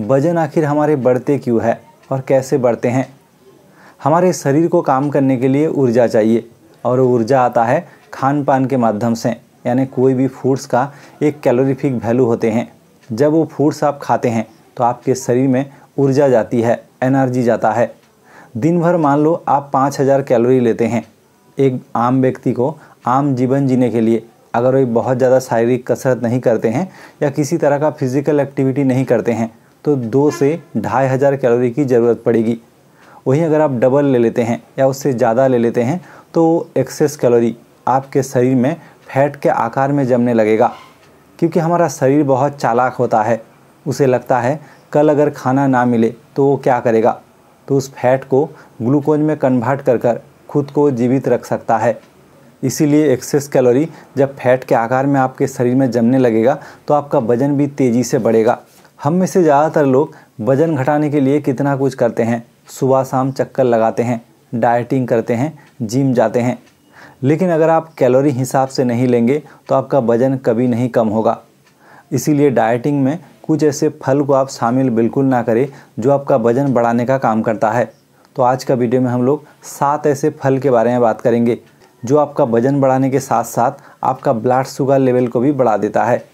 वजन आखिर हमारे बढ़ते क्यों है और कैसे बढ़ते हैं हमारे शरीर को काम करने के लिए ऊर्जा चाहिए और ऊर्जा आता है खान पान के माध्यम से यानी कोई भी फूड्स का एक कैलोरीफिक वैल्यू होते हैं जब वो फूड्स आप खाते हैं तो आपके शरीर में ऊर्जा जाती है एनर्जी जाता है दिन भर मान लो आप पाँच हज़ार कैलोरी लेते हैं एक आम व्यक्ति को आम जीवन जीने के लिए अगर वे बहुत ज़्यादा शारीरिक कसरत नहीं करते हैं या किसी तरह का फिजिकल एक्टिविटी नहीं करते हैं तो दो से ढाई हज़ार कैलोरी की ज़रूरत पड़ेगी वहीं अगर आप डबल ले लेते हैं या उससे ज़्यादा ले लेते हैं तो एक्सेस कैलोरी आपके शरीर में फैट के आकार में जमने लगेगा क्योंकि हमारा शरीर बहुत चालाक होता है उसे लगता है कल अगर खाना ना मिले तो वो क्या करेगा तो उस फैट को ग्लूकोज में कन्वर्ट कर कर खुद को जीवित रख सकता है इसीलिए एक्सेस कैलोरी जब फैट के आकार में आपके शरीर में जमने लगेगा तो आपका वजन भी तेज़ी से बढ़ेगा हम में से ज़्यादातर लोग वजन घटाने के लिए कितना कुछ करते हैं सुबह शाम चक्कर लगाते हैं डाइटिंग करते हैं जिम जाते हैं लेकिन अगर आप कैलोरी हिसाब से नहीं लेंगे तो आपका वजन कभी नहीं कम होगा इसीलिए डाइटिंग में कुछ ऐसे फल को आप शामिल बिल्कुल ना करें जो आपका वजन बढ़ाने का काम करता है तो आज का वीडियो में हम लोग सात ऐसे फल के बारे में बात करेंगे जो आपका वजन बढ़ाने के साथ साथ आपका ब्लड शुगर लेवल को भी बढ़ा देता है